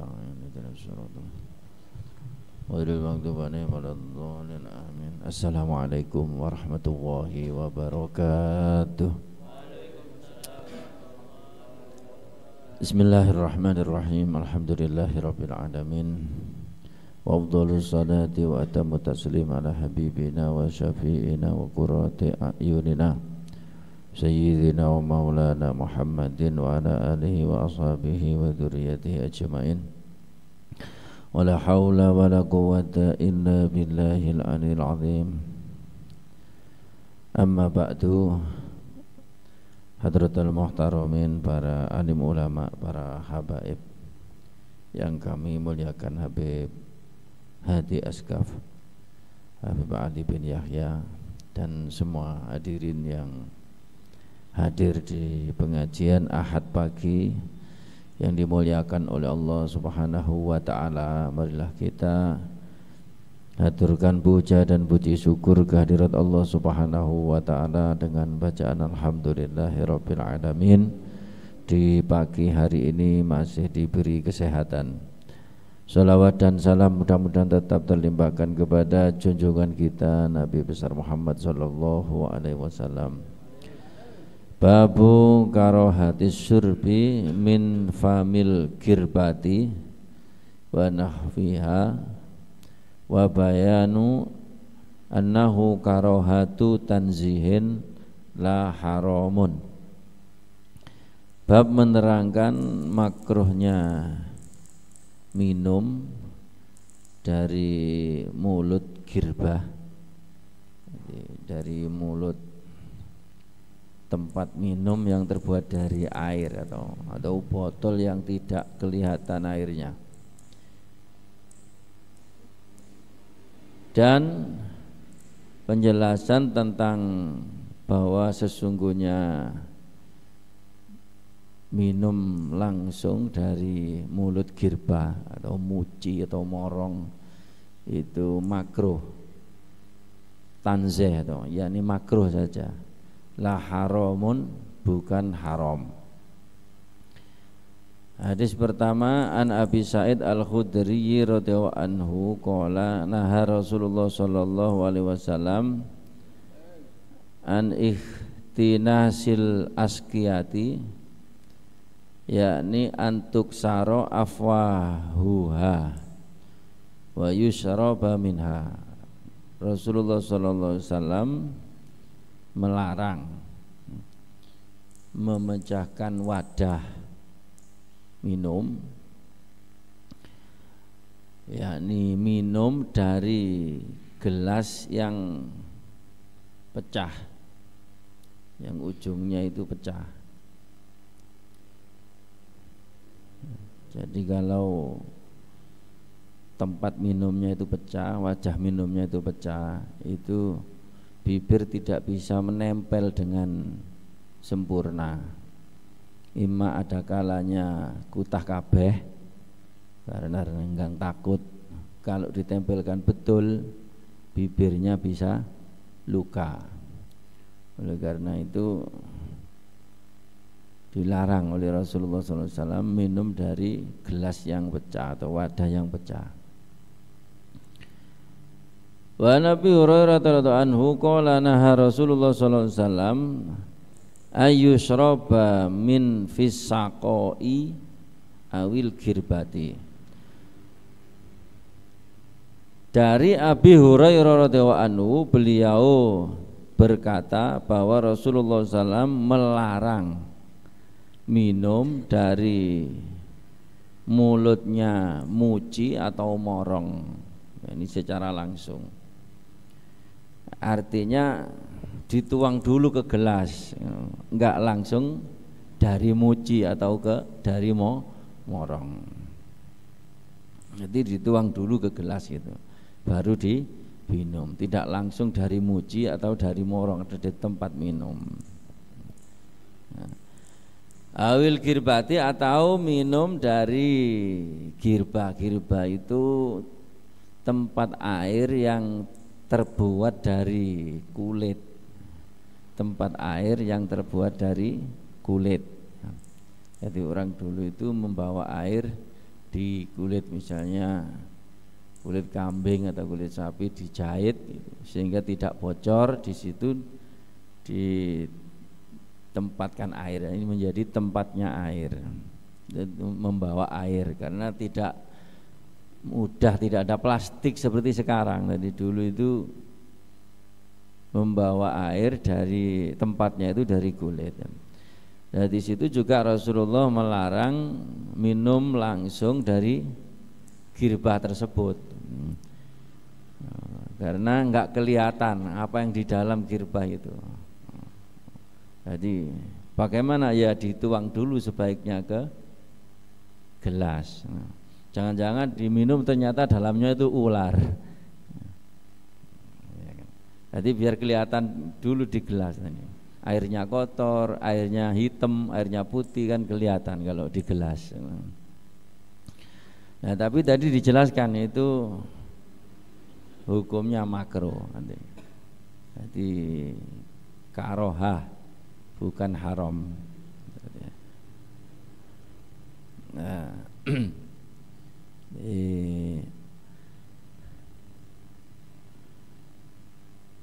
المستقيم اهدنا الصراط غير المغضوب عليهم ولا الضالين امين السلام عليكم ورحمه الله وبركاته بسم الله الرحمن الرحيم الحمد لله رب العالمين وأفضل الصلاة وأتم التسليم على حبيبنا وشفيئنا وقرة أعيننا سيدنا ومولانا محمد وعلى آله وأصحابه وذريته أجمعين ولا حول ولا قوة إلا بالله العلي العظيم أما بعد Hadratul Muhtaramin, para alim ulama, para habaib yang kami muliakan Habib Hadi Askaf, Habib Ali bin Yahya dan semua hadirin yang hadir di pengajian Ahad pagi yang dimuliakan oleh Allah Subhanahu wa taala. Marilah kita haturkan puja dan puji syukur kehadirat Allah Subhanahu wa taala dengan bacaan alhamdulillahirabbil alamin. Di pagi hari ini masih diberi kesehatan. Salawat dan salam mudah-mudahan tetap terlimpahkan kepada junjungan kita Nabi besar Muhammad sallallahu alaihi wasallam Babu karohati surbi min famil kirbati wa nahfiha wa bayanu annahu karohatu tanzihin la haramun Bab menerangkan makruhnya minum dari mulut girbah dari mulut tempat minum yang terbuat dari air atau atau botol yang tidak kelihatan airnya. Dan penjelasan tentang bahwa sesungguhnya minum langsung dari mulut girba atau muci atau morong itu makruh tanzeh atau yakni makruh saja la haramun bukan haram Hadis pertama An Abi Said Al Khudri radhiyallahu anhu qala nah Rasulullah sallallahu alaihi wasallam an ikhtinasil askiyati yakni antuk saro afwahuha wa yusraba minha Rasulullah sallallahu alaihi wasallam melarang memecahkan wadah minum yakni minum dari gelas yang pecah yang ujungnya itu pecah jadi kalau tempat minumnya itu pecah wajah minumnya itu pecah itu bibir tidak bisa menempel dengan sempurna ima ada kalanya kutah kabeh karena renggang takut kalau ditempelkan betul bibirnya bisa luka oleh karena itu dilarang oleh Rasulullah SAW minum dari gelas yang pecah atau wadah yang pecah Wa Nabi Hurairah radhiyallahu anhu qala naha Rasulullah sallallahu alaihi wasallam ayushraba min fisaqoi awil girbati. Dari Abi Hurairah radhiyallahu anhu beliau berkata bahwa Rasulullah SAW melarang minum dari mulutnya muci atau morong. Ini secara langsung Artinya dituang dulu ke gelas, enggak langsung dari muci atau ke dari mo morong. Jadi dituang dulu ke gelas gitu, baru diminum. Tidak langsung dari muci atau dari morong ada di tempat minum. Nah. Awil girbati atau minum dari girba Girba itu tempat air yang terbuat dari kulit tempat air yang terbuat dari kulit jadi orang dulu itu membawa air di kulit misalnya kulit kambing atau kulit sapi dijahit gitu, sehingga tidak bocor di situ ditempatkan air ini menjadi tempatnya air membawa air karena tidak mudah tidak ada plastik seperti sekarang tadi dulu itu membawa air dari tempatnya itu dari kulit nah, di situ juga Rasulullah melarang minum langsung dari girbah tersebut nah, karena nggak kelihatan apa yang di dalam girbah itu jadi bagaimana ya dituang dulu sebaiknya ke gelas nah. Jangan-jangan diminum ternyata dalamnya itu ular. Jadi biar kelihatan dulu di gelas ini. Airnya kotor, airnya hitam, airnya putih kan kelihatan kalau di gelas. Nah, tapi tadi dijelaskan itu hukumnya makro nanti. Jadi karoha bukan haram. Nah, Iya.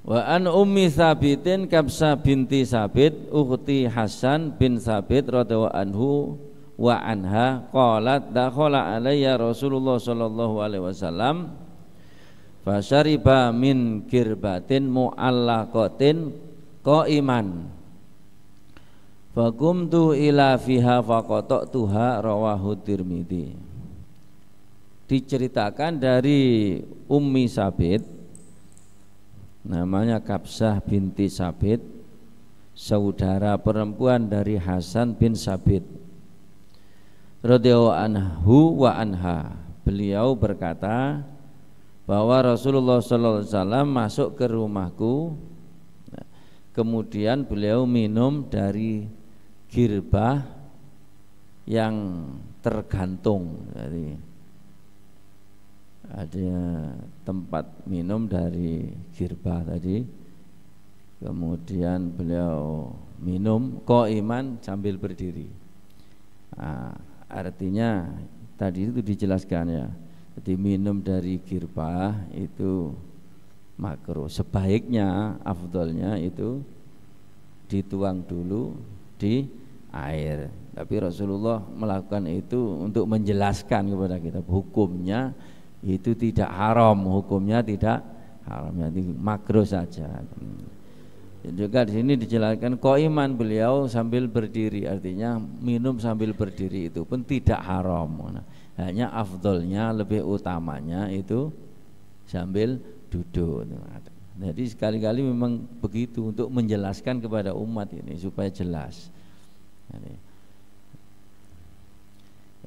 Wa an ummi Sabitin Kabsa binti Sabit ukhti Hasan bin Sabit radhiyallahu anhu wa anha qalat dakhala alayya Rasulullah sallallahu alaihi wasallam fasyariba min kirbatin ko qaiman fakumtu ila fiha tuha rawahu Tirmidzi diceritakan dari Ummi Sabit namanya Kapsah binti Sabit saudara perempuan dari Hasan bin Sabit radhiyallahu anhu wa anha beliau berkata bahwa Rasulullah sallallahu alaihi wasallam masuk ke rumahku kemudian beliau minum dari girbah yang tergantung jadi ada tempat minum dari Girba tadi kemudian beliau minum iman sambil berdiri nah, artinya tadi itu dijelaskan ya jadi minum dari Girba itu makro sebaiknya afdolnya itu dituang dulu di air tapi Rasulullah melakukan itu untuk menjelaskan kepada kita hukumnya itu tidak haram hukumnya tidak haram jadi makro saja dan hmm. juga di sini dijelaskan koiman beliau sambil berdiri artinya minum sambil berdiri itu pun tidak haram nah, hanya afdolnya lebih utamanya itu sambil duduk jadi sekali-kali memang begitu untuk menjelaskan kepada umat ini supaya jelas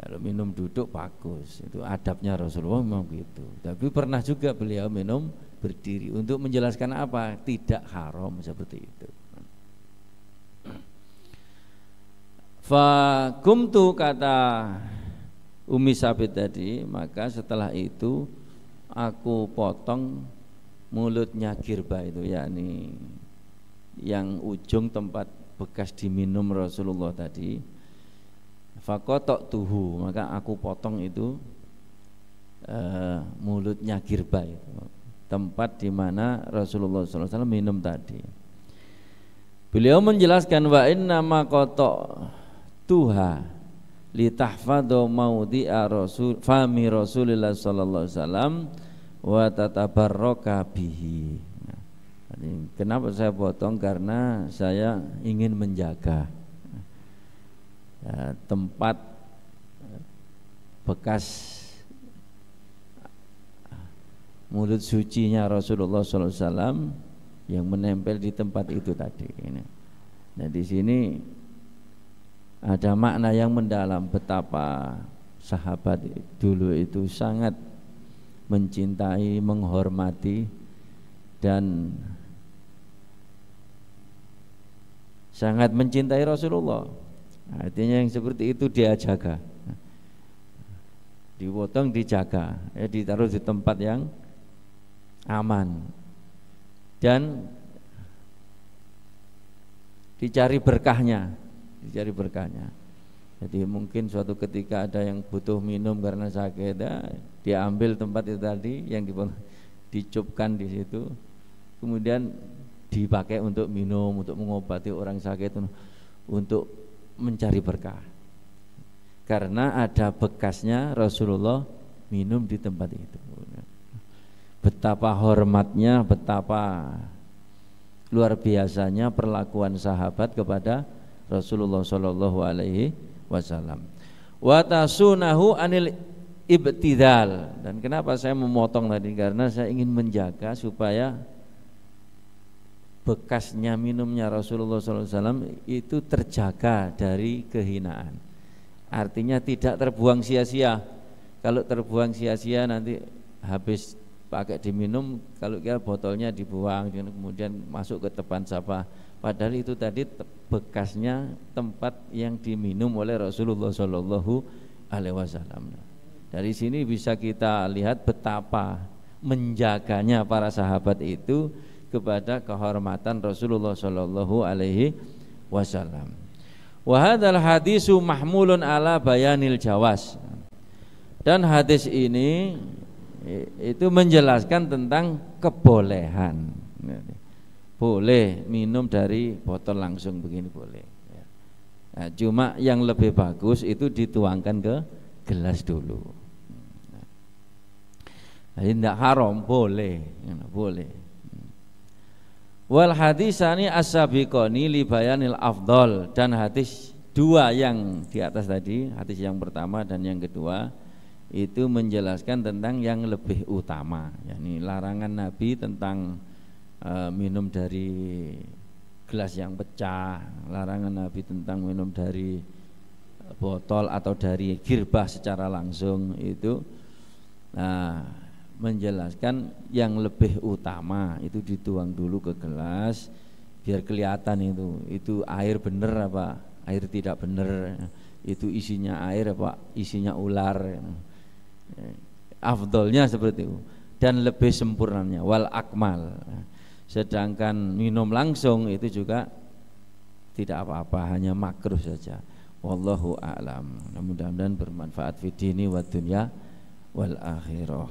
kalau minum duduk bagus, itu adabnya Rasulullah memang begitu. Tapi pernah juga beliau minum berdiri untuk menjelaskan apa? Tidak haram seperti itu. tuh kata Umi Sabit tadi, maka setelah itu aku potong mulutnya girba itu yakni yang ujung tempat bekas diminum Rasulullah tadi Fakotok tuhu maka aku potong itu uh, mulutnya girba itu tempat di mana Rasulullah SAW minum tadi. Beliau menjelaskan wa inna ma kotok tuha litahfadhu maudi rasul fami Rasulillah sallallahu alaihi wasallam wa tatabarraka bihi. Nah, kenapa saya potong? Karena saya ingin menjaga Eh, tempat eh, bekas mulut sucinya Rasulullah SAW yang menempel di tempat itu tadi. Nah di sini ada makna yang mendalam betapa sahabat dulu itu sangat mencintai, menghormati dan sangat mencintai Rasulullah Artinya yang seperti itu dia jaga. Dipotong dijaga, ya ditaruh di tempat yang aman. Dan dicari berkahnya, dicari berkahnya. Jadi mungkin suatu ketika ada yang butuh minum karena sakit, ya, diambil tempat itu tadi yang dicupkan di situ, kemudian dipakai untuk minum, untuk mengobati orang sakit, untuk mencari berkah. Karena ada bekasnya Rasulullah minum di tempat itu. Betapa hormatnya, betapa luar biasanya perlakuan sahabat kepada Rasulullah Shallallahu Alaihi Wasallam. Watasunahu anil ibtidal dan kenapa saya memotong tadi karena saya ingin menjaga supaya bekasnya minumnya Rasulullah SAW itu terjaga dari kehinaan. Artinya tidak terbuang sia-sia. Kalau terbuang sia-sia nanti habis pakai diminum, kalau kira botolnya dibuang, kemudian masuk ke tepan siapa? Padahal itu tadi bekasnya tempat yang diminum oleh Rasulullah Shallallahu Alaihi Wasallam. Dari sini bisa kita lihat betapa menjaganya para sahabat itu kepada kehormatan Rasulullah Shallallahu Alaihi Wasallam. Wahadal hadisu mahmulun ala bayanil jawas dan hadis ini itu menjelaskan tentang kebolehan boleh minum dari botol langsung begini boleh nah, cuma yang lebih bagus itu dituangkan ke gelas dulu nah, ini tidak haram boleh boleh Wal hadisani as-sabiqani li bayanil afdol dan hadis dua yang di atas tadi, hadis yang pertama dan yang kedua itu menjelaskan tentang yang lebih utama, yakni larangan Nabi tentang e, minum dari gelas yang pecah, larangan Nabi tentang minum dari eh, botol atau dari girbah secara langsung itu nah menjelaskan yang lebih utama itu dituang dulu ke gelas biar kelihatan itu itu air bener apa air tidak bener itu isinya air apa isinya ular afdolnya seperti itu dan lebih sempurnanya wal akmal sedangkan minum langsung itu juga tidak apa-apa hanya makruh saja wallahu a'lam mudah-mudahan bermanfaat fid dini wad dunya wal akhirah